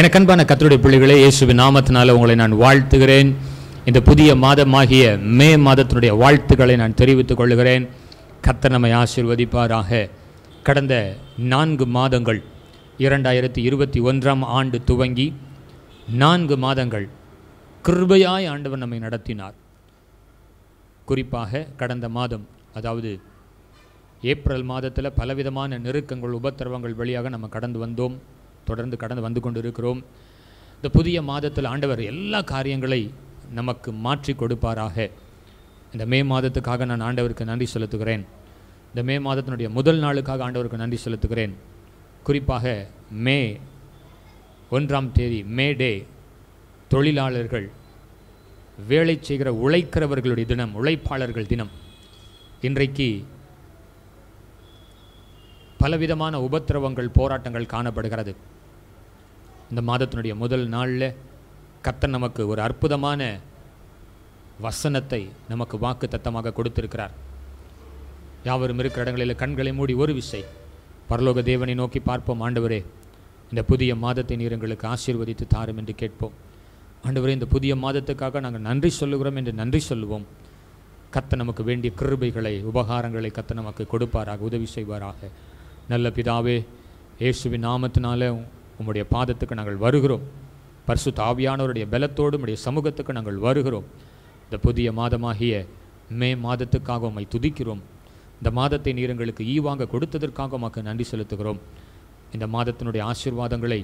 எனக்கு அன்பான கத்தருடைய பிள்ளைகளே இயேசுவின் நாமத்தினால உங்களை நான் வாழ்த்துகிறேன் இந்த புதிய மாதமாகிய மே மாதத்தினுடைய வாழ்த்துக்களை நான் தெரிவித்துக் கொள்கிறேன் கத்தர் நம்மை ஆசிர்வதிப்பாராக கடந்த நான்கு மாதங்கள் இரண்டாயிரத்தி இருபத்தி ஒன்றாம் ஆண்டு துவங்கி நான்கு மாதங்கள் கிருபையாய் ஆண்டவர் நம்மை நடத்தினார் குறிப்பாக கடந்த மாதம் அதாவது ஏப்ரல் மாதத்தில் பலவிதமான நெருக்கங்கள் உபத்திரவங்கள் வழியாக நம்ம கடந்து வந்தோம் தொடர்ந்து கடந்து வந்து கொண்டிருக்கிறோம் இந்த புதிய மாதத்தில் ஆண்டவர் எல்லா காரியங்களை நமக்கு மாற்றி கொடுப்பாராக இந்த மே மாதத்துக்காக நான் ஆண்டவருக்கு நன்றி செலுத்துகிறேன் இந்த மே மாதத்தினுடைய முதல் நாளுக்காக ஆண்டவருக்கு நன்றி செலுத்துகிறேன் குறிப்பாக மே ஒன்றாம் தேதி மே டே தொழிலாளர்கள் வேலை செய்கிற உழைக்கிறவர்களுடைய தினம் உழைப்பாளர்கள் தினம் இன்றைக்கு பலவிதமான உபத்திரவங்கள் போராட்டங்கள் காணப்படுகிறது இந்த மாதத்தினுடைய முதல் நாளில் கத்தன் நமக்கு ஒரு அற்புதமான வசனத்தை நமக்கு வாக்கு தத்தமாக கொடுத்திருக்கிறார் யாவரும் இருக்கிற இடங்களில் கண்களை மூடி ஒரு விசை பரலோக தேவனை நோக்கி பார்ப்போம் ஆண்டவரே இந்த புதிய மாதத்தை நீர் எங்களுக்கு ஆசீர்வதித்து தாரும் என்று கேட்போம் ஆண்டவரே இந்த புதிய மாதத்துக்காக நாங்கள் நன்றி சொல்லுகிறோம் என்று நன்றி சொல்லுவோம் கத்த நமக்கு வேண்டிய கிருபைகளை உபகாரங்களை கத்த நமக்கு கொடுப்பாராக உதவி செய்வாராக நல்ல பிதாவே இயேசுவின் நாமத்தினால உம்முடைய பாதத்துக்கு நாங்கள் வருகிறோம் பர்சு தாவியானவருடைய பலத்தோடு உடைய சமூகத்துக்கு நாங்கள் வருகிறோம் இந்த புதிய மாதமாகிய மே மாதத்துக்காக உம்மை துதிக்கிறோம் இந்த மாதத்தை நீர் எங்களுக்கு ஈவாங்க கொடுத்ததற்காக உமக்கு நன்றி செலுத்துகிறோம் இந்த மாதத்தினுடைய ஆசீர்வாதங்களை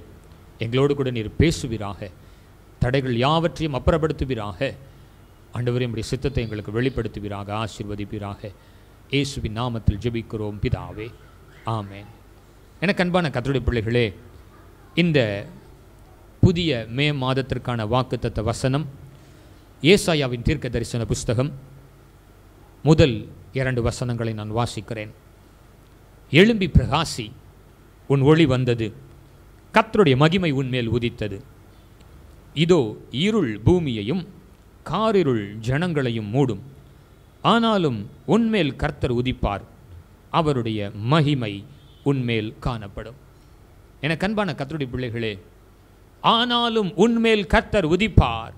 எங்களோடு கூட நீர் பேசுவீராக தடைகள் யாவற்றையும் அப்புறப்படுத்துவீராக ஆண்டவரே நம்முடைய சித்தத்தை எங்களுக்கு வெளிப்படுத்துவீராக ஆசீர்வதிப்பீராக இயேசுவின் நாமத்தில் ஜெபிக்கிறோம் பிதாவே ஆமேன் எனக்கு அன்பான கத்தருடைய பிள்ளைகளே இந்த புதிய மே மாதத்திற்கான வாக்குத்தத்த வசனம் ஏசாயாவின் தீர்க்க தரிசன புஸ்தகம் முதல் இரண்டு வசனங்களை நான் வாசிக்கிறேன் எழும்பி பிரகாசி உன் ஒளி வந்தது கத்தருடைய மகிமை உன்மேல் உதித்தது இதோ இருள் பூமியையும் காரிருள் ஜனங்களையும் மூடும் ஆனாலும் உன்மேல் கர்த்தர் உதிப்பார் அவருடைய மகிமை உன்மேல் காணப்படும் என கண்பான கத்தருடைய பிள்ளைகளே ஆனாலும் உன்மேல் கத்தர் உதிப்பார்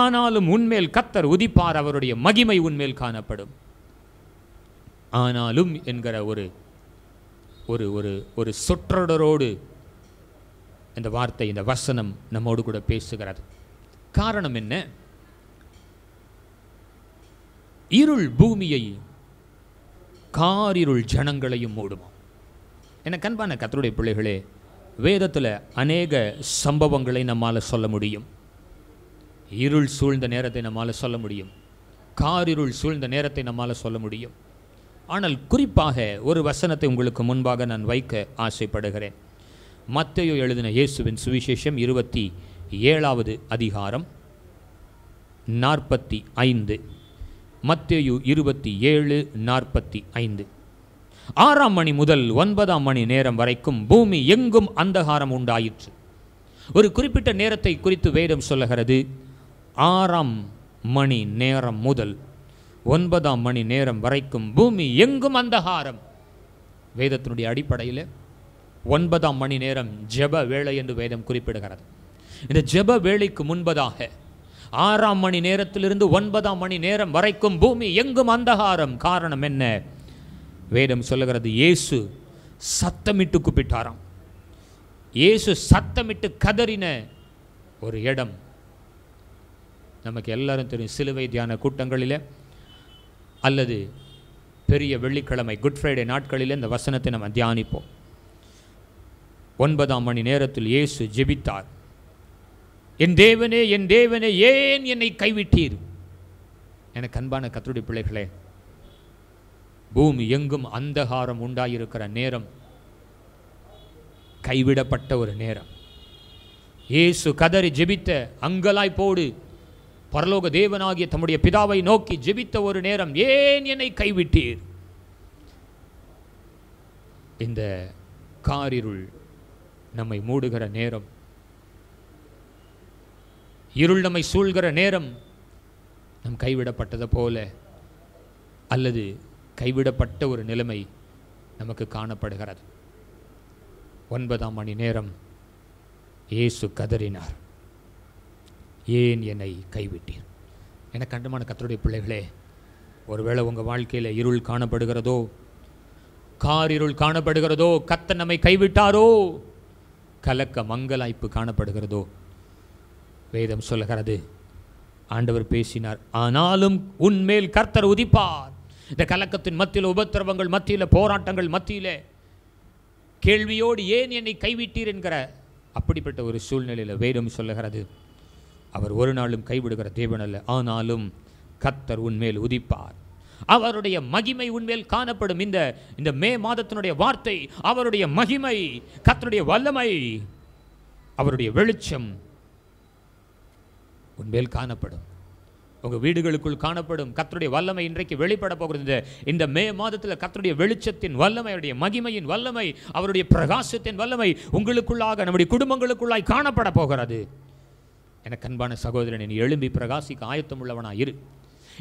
ஆனாலும் உன்மேல் கத்தர் உதிப்பார் அவருடைய மகிமை உன்மேல் காணப்படும் ஆனாலும் என்கிற ஒரு ஒரு ஒரு ஒரு சொற்றொடரோடு இந்த வார்த்தை இந்த வசனம் நம்மோடு கூட பேசுகிறது காரணம் என்ன இருள் பூமியை காரிருள் ஜனங்களையும் மூடுமா எனக்கு அன்பான கத்தருடைய பிள்ளைகளே வேதத்தில் அநேக சம்பவங்களை நம்மால் சொல்ல முடியும் இருள் சூழ்ந்த நேரத்தை நம்மால் சொல்ல முடியும் காரிருள் சூழ்ந்த நேரத்தை நம்மால் சொல்ல முடியும் ஆனால் குறிப்பாக ஒரு வசனத்தை உங்களுக்கு முன்பாக நான் வைக்க ஆசைப்படுகிறேன் மத்தையோ எழுதின இயேசுவின் சுவிசேஷம் இருபத்தி ஏழாவது அதிகாரம் நாற்பத்தி ஐந்து மத்தேயு இருபத்தி ஏழு நாற்பத்தி ஐந்து ஆறாம் மணி முதல் ஒன்பதாம் மணி நேரம் வரைக்கும் பூமி எங்கும் அந்தகாரம் உண்டாயிற்று ஒரு குறிப்பிட்ட நேரத்தை குறித்து வேதம் சொல்லுகிறது ஆறாம் மணி நேரம் முதல் ஒன்பதாம் மணி நேரம் வரைக்கும் பூமி எங்கும் அந்தகாரம் வேதத்தினுடைய அடிப்படையில் ஒன்பதாம் மணி நேரம் ஜெப வேலை என்று வேதம் குறிப்பிடுகிறது இந்த ஜெப வேலைக்கு முன்பதாக ஆறாம் மணி நேரத்திலிருந்து ஒன்பதாம் மணி நேரம் வரைக்கும் பூமி எங்கும் அந்தகாரம் காரணம் என்ன வேதம் சொல்லுகிறது இயேசு சத்தமிட்டு கூப்பிட்டாராம் இயேசு சத்தமிட்டு கதறின ஒரு இடம் நமக்கு எல்லாரும் தெரியும் சிலுவை தியான கூட்டங்களில் அல்லது பெரிய வெள்ளிக்கிழமை குட் ஃப்ரைடே நாட்களில் இந்த வசனத்தை நம்ம தியானிப்போம் ஒன்பதாம் மணி நேரத்தில் இயேசு ஜெபித்தார் என் தேவனே என் தேவனே ஏன் என்னை கைவிட்டீர் எனக்கு அன்பான கத்தருடைய பிள்ளைகளே பூமி எங்கும் அந்தகாரம் உண்டாயிருக்கிற நேரம் கைவிடப்பட்ட ஒரு நேரம் இயேசு கதறி ஜெபித்த அங்கலாய் போடு பரலோக தேவனாகிய தம்முடைய பிதாவை நோக்கி ஜெபித்த ஒரு நேரம் ஏன் என்னை கைவிட்டீர் இந்த காரிருள் நம்மை மூடுகிற நேரம் இருள் நம்மை சூழ்கிற நேரம் நம் கைவிடப்பட்டதை போல அல்லது கைவிடப்பட்ட ஒரு நிலைமை நமக்கு காணப்படுகிறது ஒன்பதாம் மணி நேரம் இயேசு கதறினார் ஏன் என்னை கைவிட்டீர் எனக்கு கண்டமான கத்தருடைய பிள்ளைகளே ஒருவேளை உங்கள் வாழ்க்கையில் இருள் காணப்படுகிறதோ கார் இருள் காணப்படுகிறதோ கத்த நம்மை கைவிட்டாரோ கலக்க மங்கலாய்ப்பு காணப்படுகிறதோ வேதம் சொல்லுகிறது ஆண்டவர் பேசினார் ஆனாலும் உன்மேல் கர்த்தர் உதிப்பார் இந்த கலக்கத்தின் மத்தியில் உபத்திரவங்கள் மத்தியில் போராட்டங்கள் மத்தியில் கேள்வியோடு ஏன் என்னை கைவிட்டீர் என்கிற அப்படிப்பட்ட ஒரு சூழ்நிலையில் வேதம் சொல்லுகிறது அவர் ஒரு நாளும் கைவிடுகிற தேவனல்ல ஆனாலும் கத்தர் உன்மேல் உதிப்பார் அவருடைய மகிமை உன்மேல் காணப்படும் இந்த இந்த மே மாதத்தினுடைய வார்த்தை அவருடைய மகிமை கத்தருடைய வல்லமை அவருடைய வெளிச்சம் உன்மேல் காணப்படும் உங்கள் வீடுகளுக்குள் காணப்படும் கத்தருடைய வல்லமை இன்றைக்கு வெளிப்பட போகிறது இந்த மே மாதத்தில் கத்தருடைய வெளிச்சத்தின் வல்லமை அவருடைய மகிமையின் வல்லமை அவருடைய பிரகாசத்தின் வல்லமை உங்களுக்குள்ளாக நம்முடைய குடும்பங்களுக்குள்ளாய் காணப்பட போகிறது எனக்கு அன்பான சகோதரன் நீ எழும்பி பிரகாசிக்க ஆயத்தம் உள்ளவனாக இரு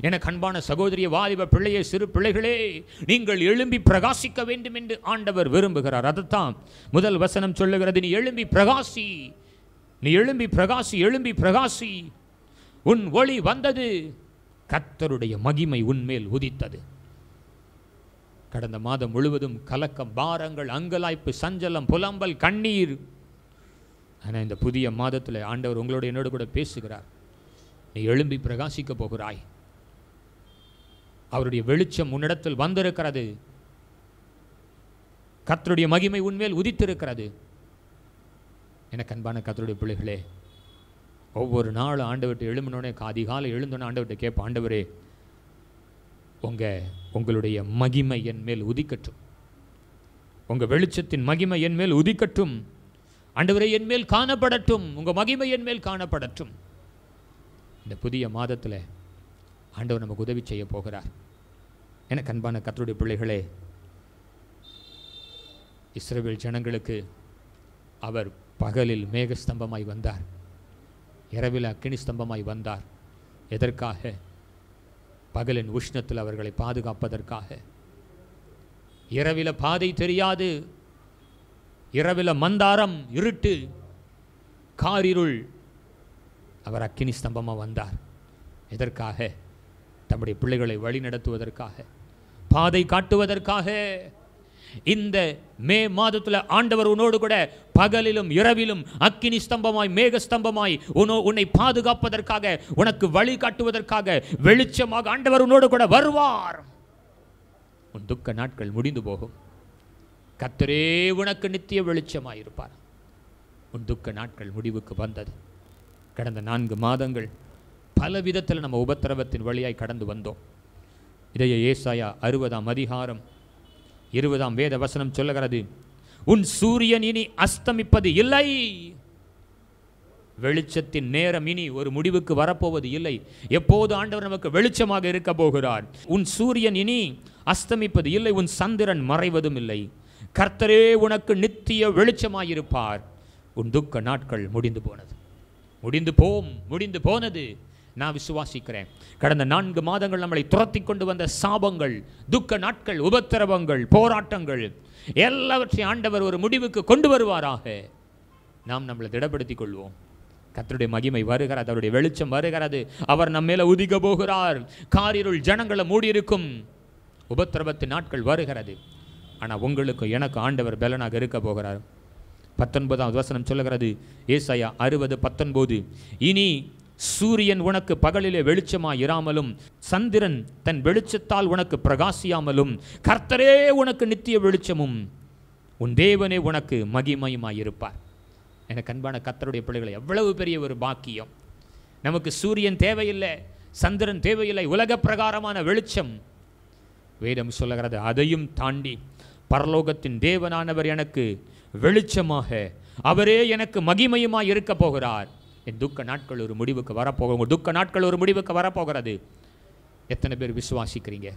எனக்கு அன்பான சகோதரிய வாலிப பிள்ளையை சிறு பிள்ளைகளே நீங்கள் எழும்பி பிரகாசிக்க வேண்டும் என்று ஆண்டவர் விரும்புகிறார் அதைத்தான் முதல் வசனம் சொல்லுகிறது நீ எழும்பி பிரகாசி நீ எழும்பி பிரகாசி எழும்பி பிரகாசி உன் ஒளி வந்தது கத்தருடைய மகிமை உன்மேல் உதித்தது கடந்த மாதம் முழுவதும் கலக்கம் பாரங்கள் அங்கலாய்ப்பு சஞ்சலம் புலம்பல் கண்ணீர் ஆனால் இந்த புதிய மாதத்தில் ஆண்டவர் உங்களோட என்னோடு கூட பேசுகிறார் நீ எழும்பி பிரகாசிக்க போகிறாய் அவருடைய வெளிச்சம் உன்னிடத்தில் வந்திருக்கிறது கத்தருடைய மகிமை உன்மேல் உதித்திருக்கிறது எனக்கு அன்பான கத்தருடைய பிள்ளைகளே ஒவ்வொரு நாள் ஆண்டவர்கிட்ட எழும்பினோடனே அதிகாலை ஆண்டு ஆண்டவர்கிட்ட கேட்ப ஆண்டவரே உங்கள் உங்களுடைய மகிமை என் மேல் உதிக்கட்டும் உங்கள் வெளிச்சத்தின் மகிமை என் மேல் உதிக்கட்டும் ஆண்டவரை என் மேல் காணப்படட்டும் உங்கள் மகிமை என் மேல் காணப்படட்டும் இந்த புதிய மாதத்தில் ஆண்டவர் நமக்கு உதவி செய்ய போகிறார் எனக்கு அன்பான கத்தருடைய பிள்ளைகளே இஸ்ரேல் ஜனங்களுக்கு அவர் பகலில் மேகஸ்தம்பமாய் வந்தார் இரவில் அக்கினி ஸ்தம்பமாய் வந்தார் எதற்காக பகலின் உஷ்ணத்தில் அவர்களை பாதுகாப்பதற்காக இரவில் பாதை தெரியாது இரவில் மந்தாரம் இருட்டு காரிருள் அவர் அக்கினி ஸ்தம்பமாக வந்தார் எதற்காக தம்முடைய பிள்ளைகளை வழி நடத்துவதற்காக பாதை காட்டுவதற்காக இந்த மே மாதத்தில் ஆண்டவர் உன்னோடு கூட பகலிலும் இரவிலும் அக்கினி ஸ்தம்பமாய் மேக ஸ்தம்பமாய் உனோ உன்னை பாதுகாப்பதற்காக உனக்கு வழி காட்டுவதற்காக வெளிச்சமாக ஆண்டவர் உன்னோடு கூட வருவார் உன் துக்க நாட்கள் முடிந்து போகும் கத்தரே உனக்கு நித்திய வெளிச்சமாயிருப்பார் உன் துக்க நாட்கள் முடிவுக்கு வந்தது கடந்த நான்கு மாதங்கள் பல விதத்தில் நம்ம உபத்திரவத்தின் வழியாய் கடந்து வந்தோம் இதைய ஏசாயா அறுபதாம் அதிகாரம் இருபதாம் வேத வசனம் சொல்லுகிறது உன் சூரியன் இனி அஸ்தமிப்பது இல்லை வெளிச்சத்தின் நேரம் இனி ஒரு முடிவுக்கு வரப்போவது இல்லை எப்போது ஆண்டவர் நமக்கு வெளிச்சமாக இருக்க போகிறார் உன் சூரியன் இனி அஸ்தமிப்பது இல்லை உன் சந்திரன் மறைவதும் இல்லை கர்த்தரே உனக்கு நித்திய வெளிச்சமாயிருப்பார் உன் துக்க நாட்கள் முடிந்து போனது முடிந்து போம் முடிந்து போனது நான் விசுவாசிக்கிறேன் கடந்த நான்கு மாதங்கள் நம்மளை துரத்தி கொண்டு வந்த சாபங்கள் துக்க நாட்கள் உபத்திரவங்கள் போராட்டங்கள் எல்லாவற்றையும் ஆண்டவர் ஒரு முடிவுக்கு கொண்டு வருவாராக நாம் நம்மளை திடப்படுத்திக் கொள்வோம் கத்தருடைய மகிமை வருகிறது அவருடைய வெளிச்சம் வருகிறது அவர் நம்ம மேலே உதிக போகிறார் காரிருள் ஜனங்களை மூடியிருக்கும் உபத்திரவத்து நாட்கள் வருகிறது ஆனால் உங்களுக்கும் எனக்கு ஆண்டவர் பலனாக இருக்க போகிறார் பத்தொன்பதாம் வசனம் சொல்லுகிறது ஏசாயா அறுபது பத்தொன்பது இனி சூரியன் உனக்கு பகலிலே வெளிச்சமாக இராமலும் சந்திரன் தன் வெளிச்சத்தால் உனக்கு பிரகாசியாமலும் கர்த்தரே உனக்கு நித்திய வெளிச்சமும் உன் தேவனே உனக்கு மகிமையுமாயிருப்பார் எனக்கு அன்பான கர்த்தருடைய பிள்ளைகளை எவ்வளவு பெரிய ஒரு பாக்கியம் நமக்கு சூரியன் தேவையில்லை சந்திரன் தேவையில்லை உலக பிரகாரமான வெளிச்சம் வேதம் சொல்லுகிறது அதையும் தாண்டி பரலோகத்தின் தேவனானவர் எனக்கு வெளிச்சமாக அவரே எனக்கு மகிமையுமாய் இருக்க போகிறார் என் துக்க நாட்கள் ஒரு முடிவுக்கு வரப்போக உங்கள் துக்க நாட்கள் ஒரு முடிவுக்கு வரப்போகிறது எத்தனை பேர் விசுவாசிக்கிறீங்க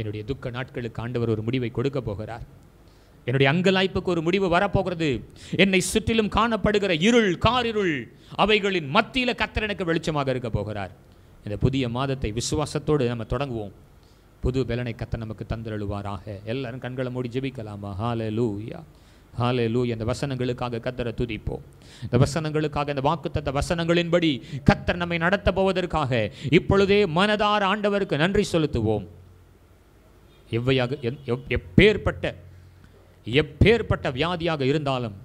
என்னுடைய துக்க நாட்களுக்கு ஆண்டவர் ஒரு முடிவை கொடுக்க போகிறார் என்னுடைய அங்கலாய்ப்புக்கு ஒரு முடிவு வரப்போகிறது என்னை சுற்றிலும் காணப்படுகிற இருள் காரிருள் அவைகளின் மத்தியில் கத்தர் எனக்கு வெளிச்சமாக இருக்க போகிறார் இந்த புதிய மாதத்தை விசுவாசத்தோடு நம்ம தொடங்குவோம் புது பலனை கத்த நமக்கு தந்திரழுவாராக எல்லாரும் கண்களை மூடி ஜெபிக்கலாமா ஹால லூயா ஹாலே லூ இந்த வசனங்களுக்காக கத்தரை துதிப்போம் இந்த வசனங்களுக்காக இந்த வாக்குத்தத்த வசனங்களின்படி கத்தர் நம்மை நடத்த போவதற்காக இப்பொழுதே மனதார ஆண்டவருக்கு நன்றி செலுத்துவோம் எவ்வையாக எப்பேற்பட்ட எப்பேற்பட்ட வியாதியாக இருந்தாலும்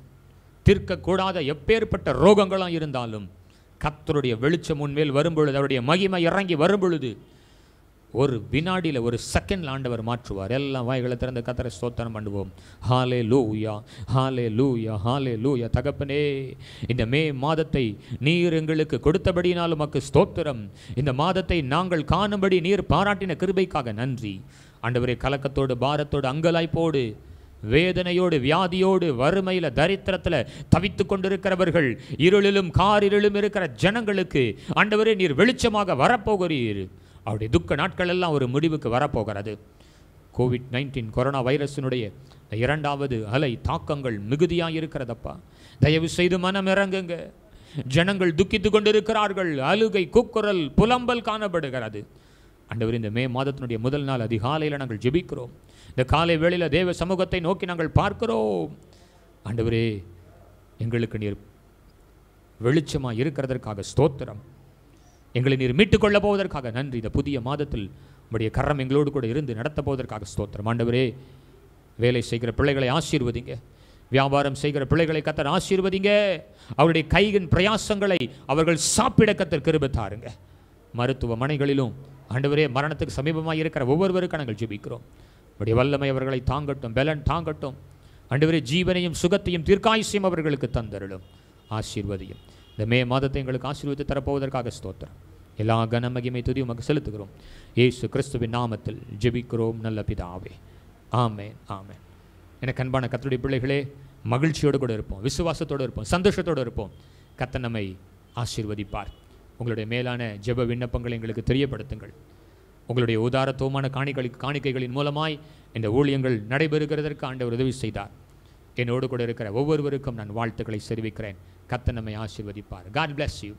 தீர்க்கக்கூடாத எப்பேற்பட்ட ரோகங்களாக இருந்தாலும் கத்தருடைய வெளிச்சம் உன்மேல் வரும்பொழுது அவருடைய மகிமை இறங்கி வரும்பொழுது ஒரு வினாடியில் ஒரு செகண்ட் ஆண்டவர் மாற்றுவார் எல்லாம் வாய்களை திறந்து கத்தரை ஸ்தோத்திரம் பண்ணுவோம் ஹாலே லூயா ஹாலே லூயா ஹாலே லூயா தகப்பனே இந்த மே மாதத்தை நீர் எங்களுக்கு கொடுத்தபடினாலும் மக்கு ஸ்தோத்திரம் இந்த மாதத்தை நாங்கள் காணும்படி நீர் பாராட்டின கிருபைக்காக நன்றி ஆண்டவரே கலக்கத்தோடு பாரத்தோடு அங்கலாய்ப்போடு வேதனையோடு வியாதியோடு வறுமையில் தரித்திரத்தில் தவித்து கொண்டிருக்கிறவர்கள் இருளிலும் காரிருளும் இருக்கிற ஜனங்களுக்கு ஆண்டவரே நீர் வெளிச்சமாக வரப்போகிறீர் அவருடைய துக்க நாட்கள் எல்லாம் ஒரு முடிவுக்கு வரப்போகிறது கோவிட் நைன்டீன் கொரோனா வைரஸினுடைய இரண்டாவது அலை தாக்கங்கள் மிகுதியாக இருக்கிறதப்பா தயவு செய்து மனம் இறங்குங்க ஜனங்கள் துக்கித்து கொண்டிருக்கிறார்கள் அழுகை கூக்குரல் புலம்பல் காணப்படுகிறது அண்டவர் இந்த மே மாதத்தினுடைய முதல் நாள் அதிகாலையில் நாங்கள் ஜெபிக்கிறோம் இந்த காலை வேளையில் தேவ சமூகத்தை நோக்கி நாங்கள் பார்க்கிறோம் ஆண்டவரே எங்களுக்கு நீர் வெளிச்சமாக இருக்கிறதற்காக ஸ்தோத்திரம் எங்களை நீர் மீட்டுக் கொள்ளப் போவதற்காக நன்றி இந்த புதிய மாதத்தில் உங்களுடைய கரம் எங்களோடு கூட இருந்து நடத்த போவதற்காக ஸ்தோத்திரம் ஆண்டவரே வேலை செய்கிற பிள்ளைகளை ஆசீர்வதிங்க வியாபாரம் செய்கிற பிள்ளைகளை கத்தர் ஆசீர்வதிங்க அவருடைய கையின் பிரயாசங்களை அவர்கள் சாப்பிட கத்தர் கிருபத்தாருங்க மருத்துவமனைகளிலும் ஆண்டவரே மரணத்துக்கு சமீபமாக இருக்கிற ஒவ்வொருவருக்கும் நாங்கள் ஜெபிக்கிறோம் உடைய வல்லமை அவர்களை தாங்கட்டும் பலன் தாங்கட்டும் ஆண்டவரே ஜீவனையும் சுகத்தையும் தீர்க்காயுசியம் அவர்களுக்கு தந்தருளும் ஆசீர்வதியும் இந்த மே மாதத்தை எங்களுக்கு ஆசீர்வித்து தரப்போவதற்காக ஸ்தோத்திரம் எல்லா மகிமை துதி உமக்கு செலுத்துகிறோம் ஏசு கிறிஸ்துவின் நாமத்தில் ஜெபிக்கிறோம் நல்ல பிதாவே ஆமேன் ஆமேன் எனக்கு அன்பான கத்தருடைய பிள்ளைகளே மகிழ்ச்சியோடு கூட இருப்போம் விசுவாசத்தோடு இருப்போம் சந்தோஷத்தோடு இருப்போம் கத்த நம்மை ஆசீர்வதிப்பார் உங்களுடைய மேலான ஜெப விண்ணப்பங்களை எங்களுக்கு தெரியப்படுத்துங்கள் உங்களுடைய உதாரத்துவமான காணிக்கை காணிக்கைகளின் மூலமாய் இந்த ஊழியங்கள் நடைபெறுகிறதற்கு ஆண்டவர் உதவி செய்தார் என்னோடு கூட இருக்கிற ஒவ்வொருவருக்கும் நான் வாழ்த்துக்களை தெரிவிக்கிறேன் கத்த நம்மை ஆசிர்வதிப்பார் காட் பிளஸ் யூ